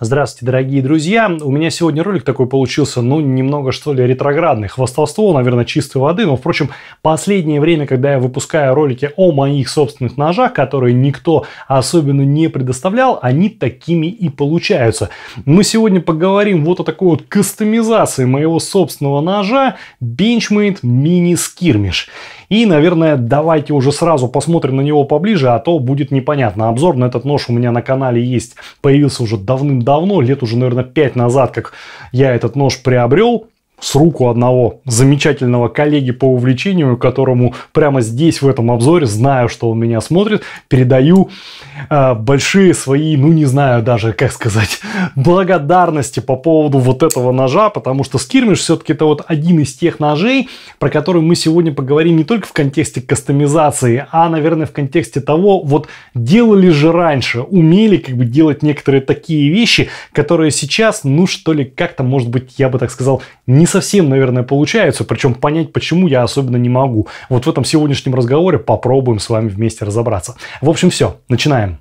Здравствуйте, дорогие друзья! У меня сегодня ролик такой получился, ну, немного, что ли, ретроградный. Хвастовство, наверное, чистой воды, но, впрочем, последнее время, когда я выпускаю ролики о моих собственных ножах, которые никто особенно не предоставлял, они такими и получаются. Мы сегодня поговорим вот о такой вот кастомизации моего собственного ножа Benchmade Mini Skirmish. И, наверное, давайте уже сразу посмотрим на него поближе, а то будет непонятно. Обзор на этот нож у меня на канале есть, появился уже давным-давно, лет уже, наверное, 5 назад, как я этот нож приобрел с руку одного замечательного коллеги по увлечению, которому прямо здесь в этом обзоре, знаю, что он меня смотрит, передаю э, большие свои, ну не знаю даже, как сказать, благодарности по поводу вот этого ножа, потому что скирмиш все-таки это вот один из тех ножей, про который мы сегодня поговорим не только в контексте кастомизации, а, наверное, в контексте того, вот делали же раньше, умели как бы делать некоторые такие вещи, которые сейчас, ну что ли, как-то, может быть, я бы так сказал, не совсем, наверное, получаются, причем понять, почему я особенно не могу. Вот в этом сегодняшнем разговоре попробуем с вами вместе разобраться. В общем, все, начинаем.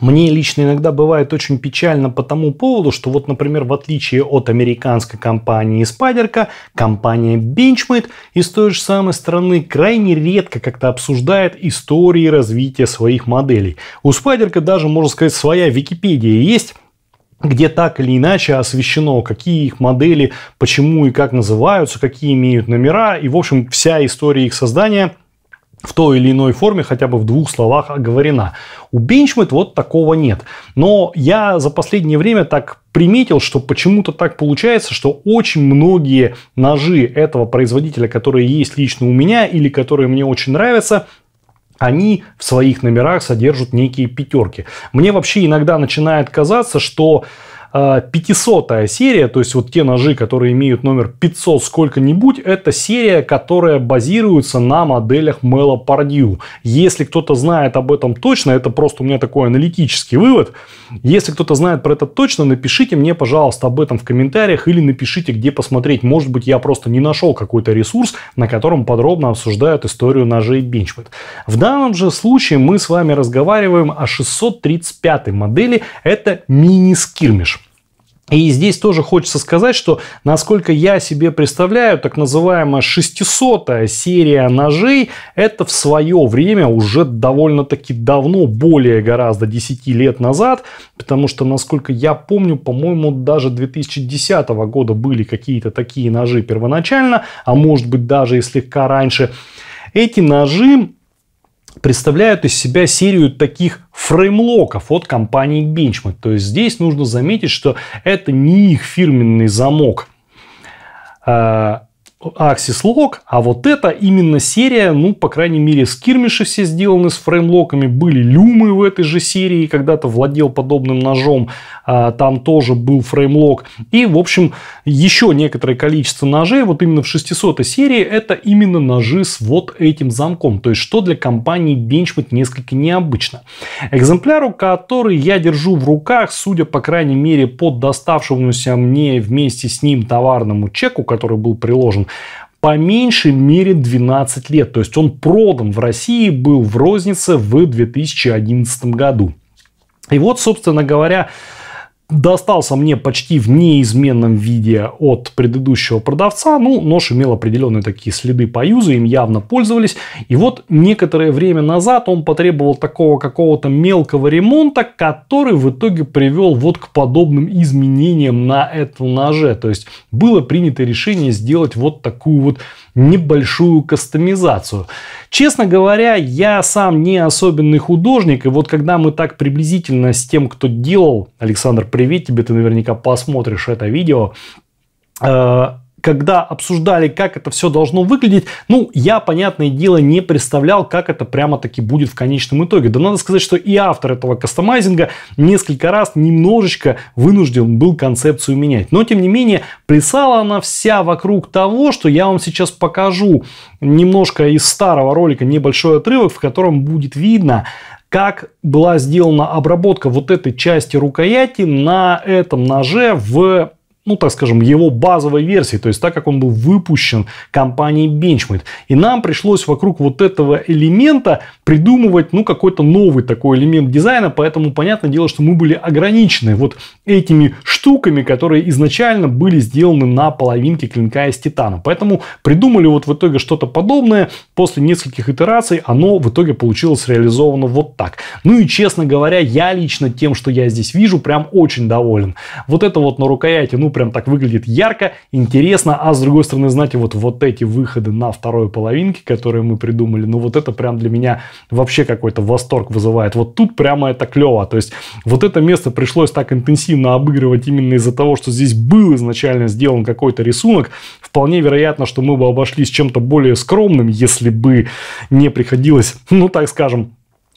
Мне лично иногда бывает очень печально по тому поводу, что вот, например, в отличие от американской компании Спайдерка, компания Benchmade из той же самой страны крайне редко как-то обсуждает истории развития своих моделей. У Спайдерка даже, можно сказать, своя Википедия есть, где так или иначе освещено, какие их модели, почему и как называются, какие имеют номера и, в общем, вся история их создания – в той или иной форме, хотя бы в двух словах оговорена. У Benchmade вот такого нет. Но я за последнее время так приметил, что почему-то так получается, что очень многие ножи этого производителя, которые есть лично у меня или которые мне очень нравятся, они в своих номерах содержат некие пятерки. Мне вообще иногда начинает казаться, что 500 а, серия, то есть вот те ножи, которые имеют номер 500 сколько-нибудь, это серия, которая базируется на моделях Мэла Пардью. Если кто-то знает об этом точно, это просто у меня такой аналитический вывод. Если кто-то знает про это точно, напишите мне, пожалуйста, об этом в комментариях или напишите, где посмотреть. Может быть, я просто не нашел какой-то ресурс, на котором подробно обсуждают историю ножей Benchmade. В данном же случае мы с вами разговариваем о 635 модели. Это мини-скирмиш. И здесь тоже хочется сказать, что насколько я себе представляю, так называемая 600-я серия ножей, это в свое время уже довольно-таки давно, более гораздо 10 лет назад, потому что, насколько я помню, по-моему, даже 2010 года были какие-то такие ножи первоначально, а может быть даже и слегка раньше. Эти ножи представляют из себя серию таких фреймлоков от компании Benchmark. То есть здесь нужно заметить, что это не их фирменный замок. А, Axis Lock, а вот это именно серия, ну, по крайней мере, скирмиши все сделаны с фреймлоками, были люмы в этой же серии, когда-то владел подобным ножом, а, там тоже был фреймлок. И, в общем, еще некоторое количество ножей, вот именно в 600 серии, это именно ножи с вот этим замком. То есть, что для компании Benchmade несколько необычно. Экземпляру, который я держу в руках, судя, по крайней мере, по доставшемуся мне вместе с ним товарному чеку, который был приложен, по меньшей мере 12 лет. То есть он продан в России, был в рознице в 2011 году. И вот, собственно говоря, достался мне почти в неизменном виде от предыдущего продавца. Ну, нож имел определенные такие следы по юзу, им явно пользовались. И вот некоторое время назад он потребовал такого какого-то мелкого ремонта, который в итоге привел вот к подобным изменениям на этом ноже. То есть было принято решение сделать вот такую вот небольшую кастомизацию. Честно говоря, я сам не особенный художник, и вот когда мы так приблизительно с тем, кто делал, Александр, привет тебе, ты наверняка посмотришь это видео, э, когда обсуждали, как это все должно выглядеть, ну, я, понятное дело, не представлял, как это прямо-таки будет в конечном итоге. Да надо сказать, что и автор этого кастомайзинга несколько раз немножечко вынужден был концепцию менять. Но, тем не менее, плясала она вся вокруг того, что я вам сейчас покажу немножко из старого ролика небольшой отрывок, в котором будет видно, как была сделана обработка вот этой части рукояти на этом ноже в ну, так скажем, его базовой версии, то есть так, как он был выпущен компанией Benchmade. И нам пришлось вокруг вот этого элемента придумывать, ну, какой-то новый такой элемент дизайна, поэтому, понятное дело, что мы были ограничены вот этими штуками, которые изначально были сделаны на половинке клинка из титана. Поэтому придумали вот в итоге что-то подобное, после нескольких итераций оно в итоге получилось реализовано вот так. Ну и, честно говоря, я лично тем, что я здесь вижу, прям очень доволен. Вот это вот на рукояти, ну, прям так выглядит ярко, интересно, а с другой стороны, знаете, вот, вот эти выходы на второй половинке, которые мы придумали, ну вот это прям для меня вообще какой-то восторг вызывает. Вот тут прямо это клево, то есть вот это место пришлось так интенсивно обыгрывать именно из-за того, что здесь был изначально сделан какой-то рисунок, вполне вероятно, что мы бы обошлись чем-то более скромным, если бы не приходилось, ну так скажем,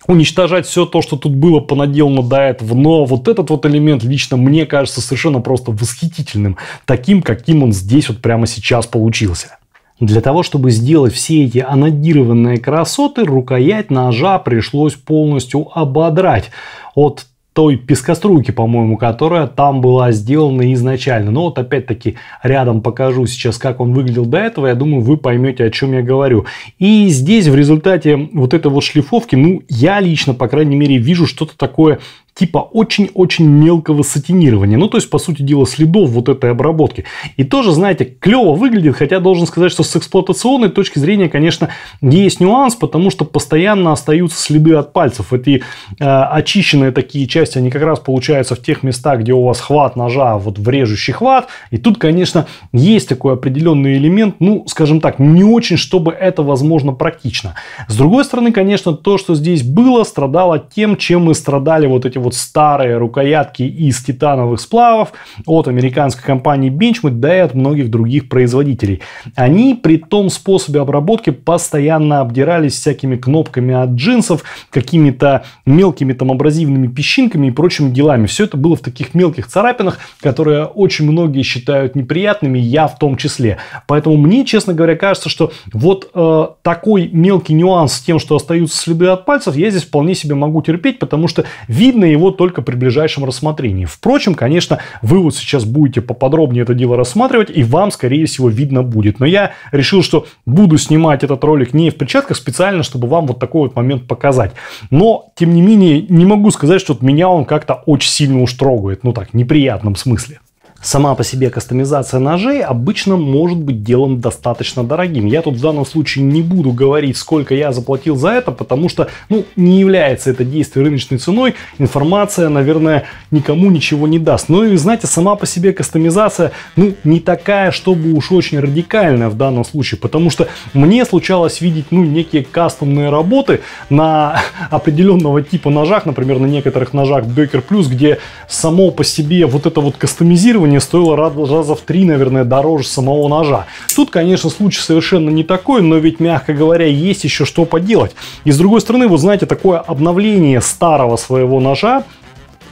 уничтожать все то, что тут было понаделано до этого. Но вот этот вот элемент лично мне кажется совершенно просто восхитительным, таким, каким он здесь вот прямо сейчас получился. Для того, чтобы сделать все эти анодированные красоты, рукоять ножа пришлось полностью ободрать от той пескоструйки, по-моему, которая там была сделана изначально. Но вот опять-таки рядом покажу сейчас, как он выглядел до этого. Я думаю, вы поймете, о чем я говорю. И здесь в результате вот этой вот шлифовки, ну, я лично, по крайней мере, вижу что-то такое типа очень-очень мелкого сатинирования. Ну, то есть, по сути дела, следов вот этой обработки. И тоже, знаете, клево выглядит, хотя должен сказать, что с эксплуатационной точки зрения, конечно, есть нюанс, потому что постоянно остаются следы от пальцев. Эти э, очищенные такие части, они как раз получаются в тех местах, где у вас хват ножа, вот в режущий хват. И тут, конечно, есть такой определенный элемент, ну, скажем так, не очень, чтобы это, возможно, практично. С другой стороны, конечно, то, что здесь было, страдало тем, чем мы страдали вот эти вот старые рукоятки из титановых сплавов от американской компании Benchmade, да и от многих других производителей. Они при том способе обработки постоянно обдирались всякими кнопками от джинсов, какими-то мелкими там абразивными песчинками и прочими делами. Все это было в таких мелких царапинах, которые очень многие считают неприятными, я в том числе. Поэтому мне, честно говоря, кажется, что вот э, такой мелкий нюанс с тем, что остаются следы от пальцев, я здесь вполне себе могу терпеть, потому что видно его только при ближайшем рассмотрении. Впрочем, конечно, вы вот сейчас будете поподробнее это дело рассматривать, и вам, скорее всего, видно будет. Но я решил, что буду снимать этот ролик не в перчатках специально, чтобы вам вот такой вот момент показать. Но, тем не менее, не могу сказать, что меня он как-то очень сильно уж трогает. Ну так, в неприятном смысле. Сама по себе кастомизация ножей обычно может быть делом достаточно дорогим. Я тут в данном случае не буду говорить, сколько я заплатил за это, потому что ну, не является это действие рыночной ценой. Информация, наверное, никому ничего не даст. Но ну и, знаете, сама по себе кастомизация ну, не такая, чтобы уж очень радикальная в данном случае, потому что мне случалось видеть ну, некие кастомные работы на определенного типа ножах, например, на некоторых ножах Бекер Плюс, где само по себе вот это вот кастомизирование оборудование стоило раза в три, наверное, дороже самого ножа. Тут, конечно, случай совершенно не такой, но ведь, мягко говоря, есть еще что поделать. И с другой стороны, вот знаете, такое обновление старого своего ножа,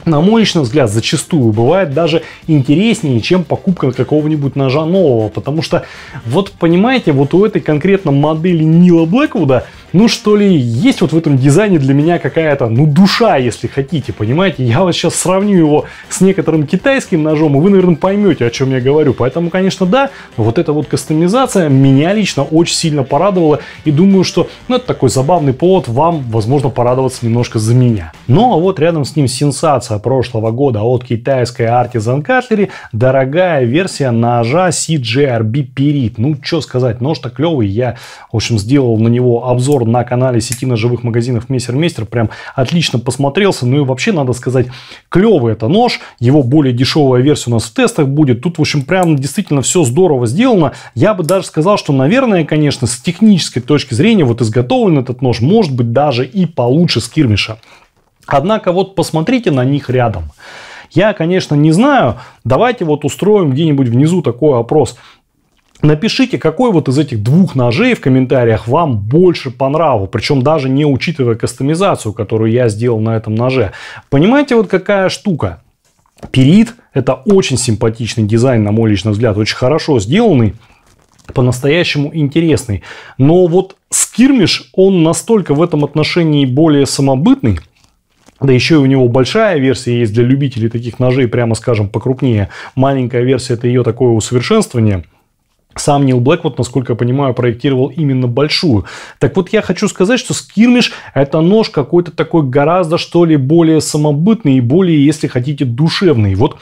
на мой личный взгляд, зачастую бывает даже интереснее, чем покупка какого-нибудь ножа нового. Потому что, вот понимаете, вот у этой конкретно модели Нила Блэквуда – ну что ли, есть вот в этом дизайне для меня какая-то, ну, душа, если хотите, понимаете? Я вот сейчас сравню его с некоторым китайским ножом, и вы, наверное, поймете, о чем я говорю. Поэтому, конечно, да, вот эта вот кастомизация меня лично очень сильно порадовала, и думаю, что, ну, это такой забавный повод вам, возможно, порадоваться немножко за меня. Ну, а вот рядом с ним сенсация прошлого года от китайской Artisan Cutlery, дорогая версия ножа CJRB Perit. Ну, что сказать, нож-то клевый, я, в общем, сделал на него обзор обзор на канале сети ножевых магазинов Мессер Мейстер. Прям отлично посмотрелся. Ну и вообще, надо сказать, клевый это нож. Его более дешевая версия у нас в тестах будет. Тут, в общем, прям действительно все здорово сделано. Я бы даже сказал, что, наверное, конечно, с технической точки зрения, вот изготовлен этот нож может быть даже и получше скирмиша. Однако вот посмотрите на них рядом. Я, конечно, не знаю. Давайте вот устроим где-нибудь внизу такой опрос. Напишите, какой вот из этих двух ножей в комментариях вам больше по нраву, причем даже не учитывая кастомизацию, которую я сделал на этом ноже. Понимаете, вот какая штука? Перит – это очень симпатичный дизайн, на мой личный взгляд, очень хорошо сделанный, по-настоящему интересный. Но вот скирмиш, он настолько в этом отношении более самобытный, да еще и у него большая версия есть для любителей таких ножей, прямо скажем, покрупнее. Маленькая версия – это ее такое усовершенствование – сам Нил Блэквуд, насколько я понимаю, проектировал именно большую. Так вот, я хочу сказать, что скирмиш – это нож какой-то такой гораздо, что ли, более самобытный и более, если хотите, душевный. Вот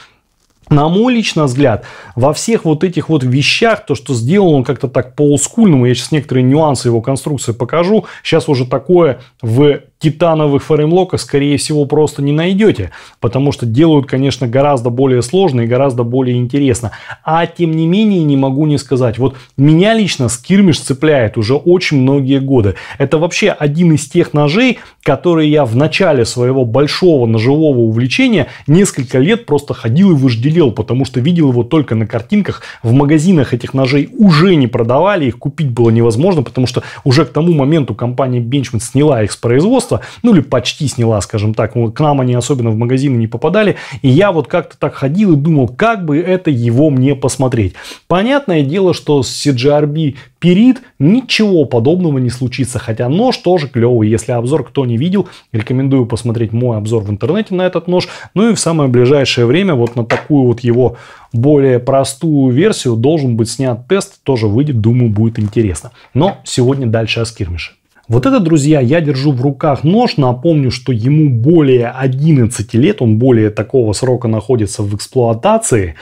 на мой личный взгляд, во всех вот этих вот вещах, то, что сделал он как-то так по-олдскульному, я сейчас некоторые нюансы его конструкции покажу, сейчас уже такое в титановых фреймлоках, скорее всего, просто не найдете, потому что делают, конечно, гораздо более сложно и гораздо более интересно. А тем не менее, не могу не сказать, вот меня лично скирмиш цепляет уже очень многие годы. Это вообще один из тех ножей, которые я в начале своего большого ножевого увлечения несколько лет просто ходил и вожделел, потому что видел его только на картинках, в магазинах этих ножей уже не продавали, их купить было невозможно, потому что уже к тому моменту компания Benchmade сняла их с производства, пространство, ну или почти сняла, скажем так. Ну, к нам они особенно в магазины не попадали. И я вот как-то так ходил и думал, как бы это его мне посмотреть. Понятное дело, что с CGRB Перид ничего подобного не случится, хотя нож тоже клевый. Если обзор кто не видел, рекомендую посмотреть мой обзор в интернете на этот нож. Ну и в самое ближайшее время вот на такую вот его более простую версию должен быть снят тест, тоже выйдет, думаю, будет интересно. Но сегодня дальше о скирмише. Вот это, друзья, я держу в руках нож. Напомню, что ему более 11 лет, он более такого срока находится в эксплуатации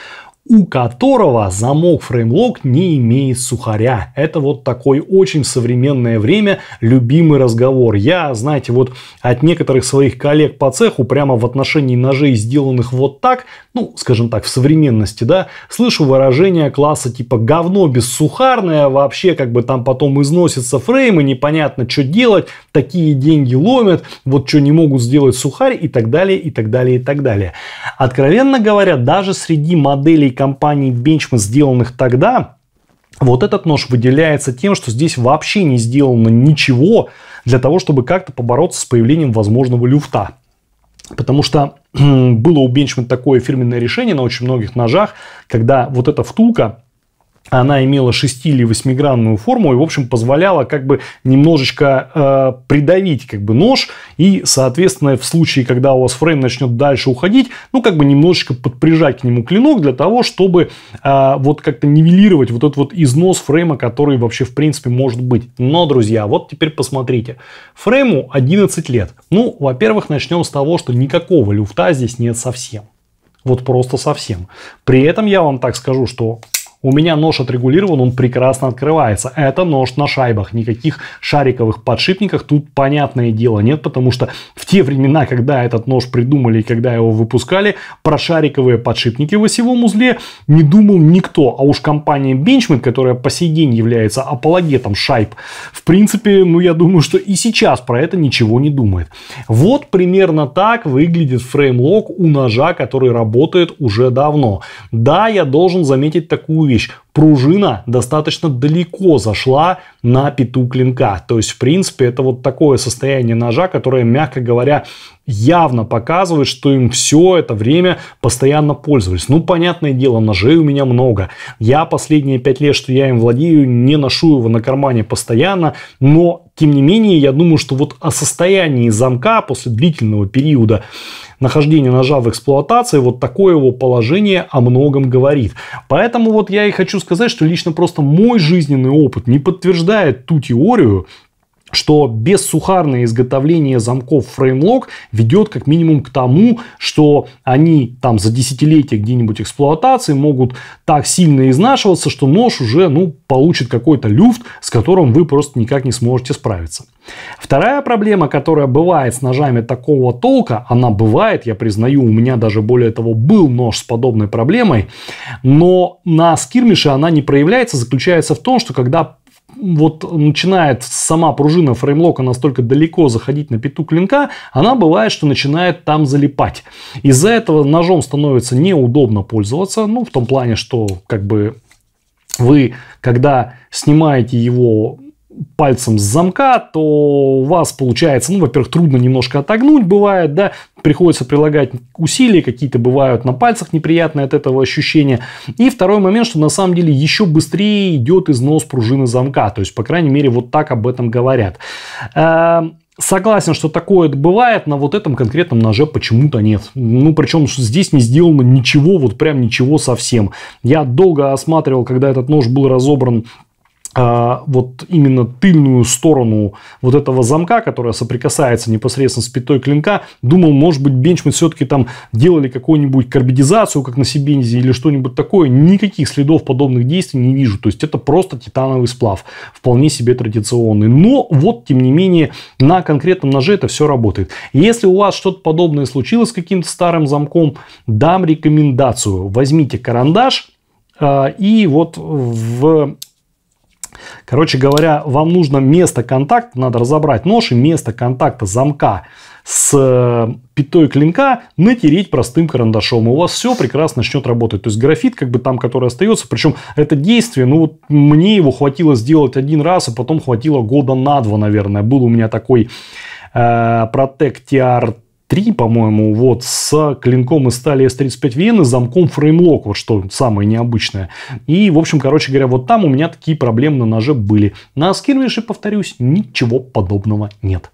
у которого замок фреймлок не имеет сухаря. Это вот такой очень в современное время любимый разговор. Я, знаете, вот от некоторых своих коллег по цеху прямо в отношении ножей, сделанных вот так, ну, скажем так, в современности, да, слышу выражение класса типа говно бессухарное, а вообще как бы там потом износится фрейм и непонятно, что делать, такие деньги ломят, вот что не могут сделать сухарь и так далее, и так далее, и так далее. Откровенно говоря, даже среди моделей компаний Benchmark, сделанных тогда, вот этот нож выделяется тем, что здесь вообще не сделано ничего для того, чтобы как-то побороться с появлением возможного люфта. Потому что было у Benchmark такое фирменное решение на очень многих ножах, когда вот эта втулка она имела 6 или 8-гранную форму и, в общем, позволяла как бы немножечко э, придавить как бы нож и, соответственно, в случае, когда у вас фрейм начнет дальше уходить, ну, как бы немножечко подприжать к нему клинок для того, чтобы э, вот как-то нивелировать вот этот вот износ фрейма, который вообще, в принципе, может быть. Но, друзья, вот теперь посмотрите. Фрейму 11 лет. Ну, во-первых, начнем с того, что никакого люфта здесь нет совсем. Вот просто совсем. При этом я вам так скажу, что у меня нож отрегулирован, он прекрасно открывается. Это нож на шайбах, никаких шариковых подшипниках тут, понятное дело, нет, потому что в те времена, когда этот нож придумали и когда его выпускали, про шариковые подшипники в осевом узле не думал никто, а уж компания Benchmade, которая по сей день является апологетом шайб, в принципе, ну я думаю, что и сейчас про это ничего не думает. Вот примерно так выглядит фреймлок у ножа, который работает уже давно. Да, я должен заметить такую такую вещь. Пружина достаточно далеко зашла на пету клинка. То есть, в принципе, это вот такое состояние ножа, которое, мягко говоря, явно показывает, что им все это время постоянно пользовались. Ну, понятное дело, ножей у меня много. Я последние пять лет, что я им владею, не ношу его на кармане постоянно, но, тем не менее, я думаю, что вот о состоянии замка после длительного периода нахождение ножа в эксплуатации, вот такое его положение о многом говорит. Поэтому вот я и хочу сказать, что лично просто мой жизненный опыт не подтверждает ту теорию, что бессухарное изготовление замков фреймлок ведет как минимум к тому, что они там за десятилетия где-нибудь эксплуатации могут так сильно изнашиваться, что нож уже ну, получит какой-то люфт, с которым вы просто никак не сможете справиться. Вторая проблема, которая бывает с ножами такого толка, она бывает, я признаю, у меня даже более того был нож с подобной проблемой, но на скирмише она не проявляется, заключается в том, что когда вот начинает сама пружина фреймлока настолько далеко заходить на пету клинка, она бывает, что начинает там залипать. Из-за этого ножом становится неудобно пользоваться, ну, в том плане, что как бы вы, когда снимаете его пальцем с замка, то у вас получается, ну, во-первых, трудно немножко отогнуть бывает, да, приходится прилагать усилия, какие-то бывают на пальцах неприятные от этого ощущения. И второй момент, что на самом деле еще быстрее идет износ пружины замка, то есть, по крайней мере, вот так об этом говорят. Э, согласен, что такое бывает, на вот этом конкретном ноже почему-то нет. Ну, причем что здесь не сделано ничего, вот прям ничего совсем. Я долго осматривал, когда этот нож был разобран а, вот именно тыльную сторону вот этого замка, которая соприкасается непосредственно с пятой клинка, думал, может быть, бенчман все-таки там делали какую-нибудь карбидизацию, как на Сибензе, или что-нибудь такое. Никаких следов подобных действий не вижу. То есть, это просто титановый сплав. Вполне себе традиционный. Но вот, тем не менее, на конкретном ноже это все работает. Если у вас что-то подобное случилось с каким-то старым замком, дам рекомендацию. Возьмите карандаш, а, и вот в Короче говоря, вам нужно место контакта, надо разобрать нож и место контакта замка с э, пятой клинка натереть простым карандашом. И у вас все прекрасно начнет работать. То есть графит, как бы там, который остается, причем это действие, ну вот мне его хватило сделать один раз, а потом хватило года на два, наверное. Был у меня такой э, Protect TR 3, по-моему, вот с клинком из стали S35 Вены, с замком фреймлок, вот что самое необычное. И, в общем, короче говоря, вот там у меня такие проблемы на ноже были. На скирмише, повторюсь, ничего подобного нет.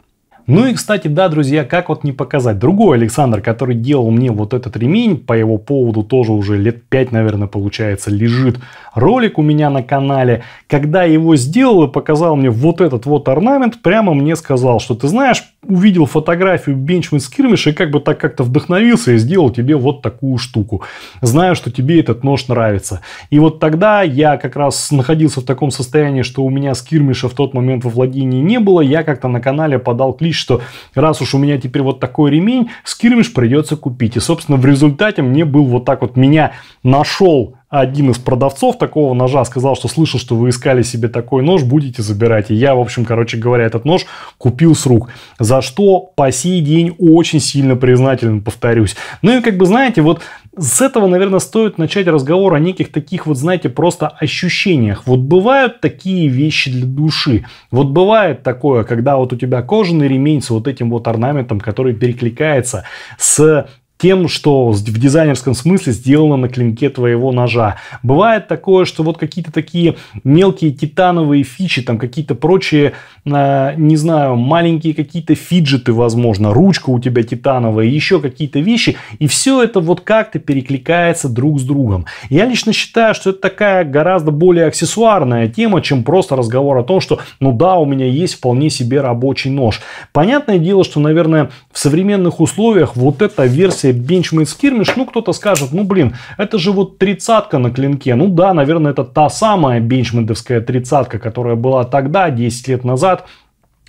Ну и, кстати, да, друзья, как вот не показать. Другой Александр, который делал мне вот этот ремень, по его поводу тоже уже лет 5, наверное, получается, лежит ролик у меня на канале. Когда его сделал и показал мне вот этот вот орнамент, прямо мне сказал, что ты знаешь, увидел фотографию бенчмент скирмиш и как бы так как-то вдохновился и сделал тебе вот такую штуку. Знаю, что тебе этот нож нравится. И вот тогда я как раз находился в таком состоянии, что у меня скирмиша в тот момент во владении не было. Я как-то на канале подал клич что раз уж у меня теперь вот такой ремень, скирмиш придется купить. И, собственно, в результате мне был вот так вот, меня нашел один из продавцов такого ножа сказал, что слышал, что вы искали себе такой нож, будете забирать. И я, в общем, короче говоря, этот нож купил с рук. За что по сей день очень сильно признателен, повторюсь. Ну и как бы, знаете, вот с этого, наверное, стоит начать разговор о неких таких вот, знаете, просто ощущениях. Вот бывают такие вещи для души. Вот бывает такое, когда вот у тебя кожаный ремень с вот этим вот орнаментом, который перекликается с тем, что в дизайнерском смысле сделано на клинке твоего ножа. Бывает такое, что вот какие-то такие мелкие титановые фичи, там какие-то прочие, а, не знаю, маленькие какие-то фиджеты, возможно, ручка у тебя титановая, еще какие-то вещи, и все это вот как-то перекликается друг с другом. Я лично считаю, что это такая гораздо более аксессуарная тема, чем просто разговор о том, что ну да, у меня есть вполне себе рабочий нож. Понятное дело, что, наверное, в современных условиях вот эта версия если бенчмейт скирмиш, ну, кто-то скажет, ну, блин, это же вот тридцатка на клинке. Ну да, наверное, это та самая бенчментовская тридцатка, которая была тогда, 10 лет назад.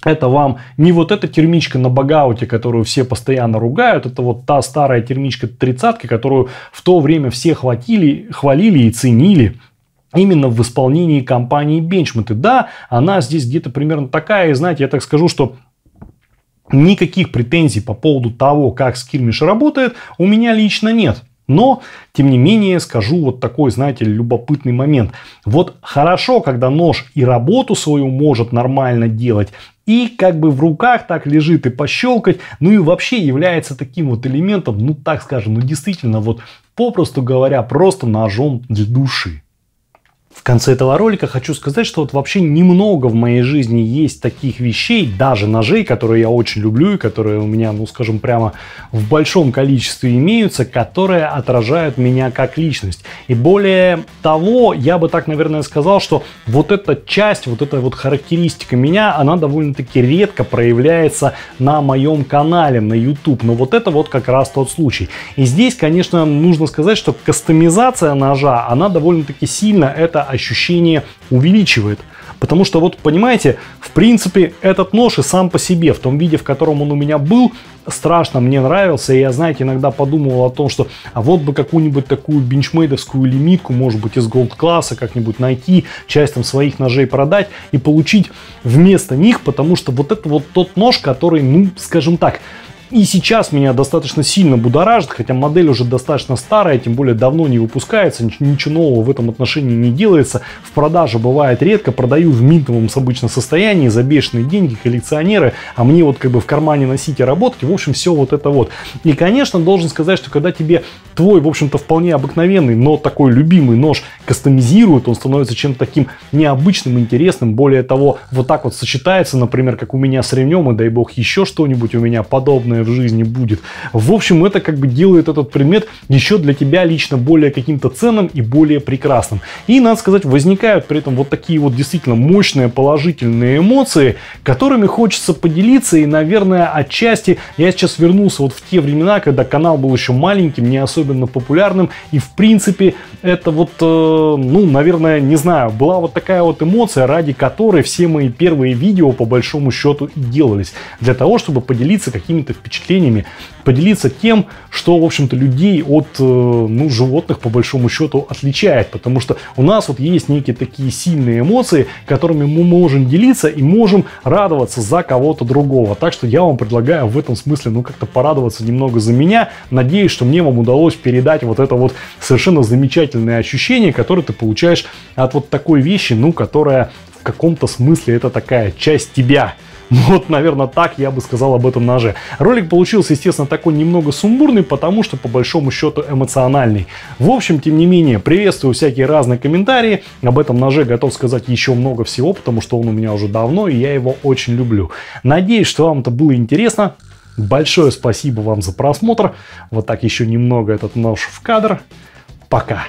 Это вам не вот эта термичка на багауте, которую все постоянно ругают, это вот та старая термичка тридцатки, которую в то время все хватили, хвалили и ценили именно в исполнении компании Benchmont. И да, она здесь где-то примерно такая, и знаете, я так скажу, что Никаких претензий по поводу того, как скирмиш работает, у меня лично нет. Но, тем не менее, скажу вот такой, знаете, любопытный момент. Вот хорошо, когда нож и работу свою может нормально делать, и как бы в руках так лежит и пощелкать, ну и вообще является таким вот элементом, ну так скажем, ну действительно вот попросту говоря, просто ножом для души. В конце этого ролика хочу сказать, что вот вообще немного в моей жизни есть таких вещей, даже ножей, которые я очень люблю и которые у меня, ну скажем прямо, в большом количестве имеются, которые отражают меня как личность. И более того, я бы так, наверное, сказал, что вот эта часть, вот эта вот характеристика меня, она довольно-таки редко проявляется на моем канале, на YouTube. Но вот это вот как раз тот случай. И здесь, конечно, нужно сказать, что кастомизация ножа, она довольно-таки сильно это ощущение увеличивает. Потому что вот, понимаете, в принципе, этот нож и сам по себе, в том виде, в котором он у меня был, страшно мне нравился. И я, знаете, иногда подумывал о том, что а вот бы какую-нибудь такую бенчмейдовскую лимитку, может быть, из голд-класса как-нибудь найти, часть там своих ножей продать и получить вместо них, потому что вот это вот тот нож, который, ну, скажем так, и сейчас меня достаточно сильно будоражит, хотя модель уже достаточно старая, тем более давно не выпускается, ничего нового в этом отношении не делается. В продаже бывает редко, продаю в минтовом с обычно состоянии, за бешеные деньги, коллекционеры, а мне вот как бы в кармане носить и работать, в общем, все вот это вот. И, конечно, должен сказать, что когда тебе твой, в общем-то, вполне обыкновенный, но такой любимый нож кастомизируют, он становится чем-то таким необычным, интересным, более того, вот так вот сочетается, например, как у меня с ремнем, и дай бог еще что-нибудь у меня подобное в жизни будет. В общем, это как бы делает этот предмет еще для тебя лично более каким-то ценным и более прекрасным. И, надо сказать, возникают при этом вот такие вот действительно мощные положительные эмоции, которыми хочется поделиться. И, наверное, отчасти я сейчас вернулся вот в те времена, когда канал был еще маленьким, не особенно популярным. И, в принципе, это вот, э, ну, наверное, не знаю, была вот такая вот эмоция, ради которой все мои первые видео, по большому счету, делались. Для того, чтобы поделиться какими-то впечатлениями впечатлениями, поделиться тем, что, в общем-то, людей от э, ну, животных, по большому счету, отличает. Потому что у нас вот есть некие такие сильные эмоции, которыми мы можем делиться и можем радоваться за кого-то другого. Так что я вам предлагаю в этом смысле, ну, как-то порадоваться немного за меня. Надеюсь, что мне вам удалось передать вот это вот совершенно замечательное ощущение, которое ты получаешь от вот такой вещи, ну, которая в каком-то смысле это такая часть тебя. Вот, наверное, так я бы сказал об этом ноже. Ролик получился, естественно, такой немного сумбурный, потому что, по большому счету, эмоциональный. В общем, тем не менее, приветствую всякие разные комментарии. Об этом ноже готов сказать еще много всего, потому что он у меня уже давно, и я его очень люблю. Надеюсь, что вам это было интересно. Большое спасибо вам за просмотр. Вот так еще немного этот нож в кадр. Пока!